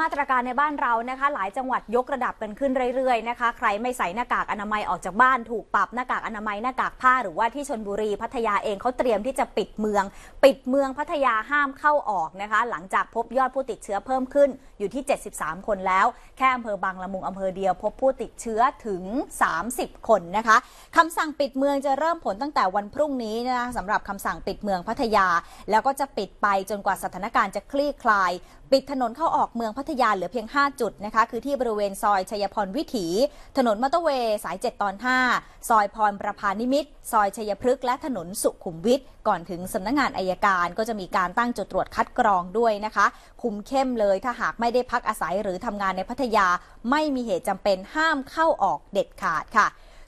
มาตรการในบ้านเรานะคะหลายจังหวัดยกระดับกันขึ้นเรื่อยๆนะคะใครไม่ใส่หน้ากากอนามัยออกจากบ้านถูกปรับหน้ากากอนามัยหน้ากากผ้าหรือว่าที่ชนบุรีพัทยาเองเขาเตรียมที่จะปิดเมือง ปิดเมืองพัทยาห้ามเข้าออกนะคะหลังจากพบยอดผู้ติดเชื้อเพิ่มขึ้นอยู่ที่ 73 คนแล้ว แค่อำเภอบางละมุงอำเภอเดียวพบผู้ติดเชื้อถึง 30 คนนะคะคำสั่งปิดเมืองจะเริ่มผลตั้งแต่วันพรุ่งนี้นะสำหรับคำสั่งปิดเมืองพัทยา แล้วก็จะปิดไปจนกว่าสถานการณ์จะคลี่คลายปิดถนนเข้าออกเมืองพัทยาเหลือเพียง 5 จุดนะคะ คือที่บริเวณซอยชัยพรวิถี ถนนมอเตอร์เวย์สาย 7 ตอน 5 ซอยพรประพานิมิตซอยชัยพฤกษ์และถนนสุขุมวิทก่อนถึงสำนักงงานอายการก็จะมีการตั้งจุดตรวจคัดกรองด้วยนะคะ คุมเข้มเลยถ้าหากไม่ได้พักอาศัยหรือทำงานในพัทยา ไม่มีเหตุจำเป็นห้ามเข้าออกเด็ดขาดค่ะ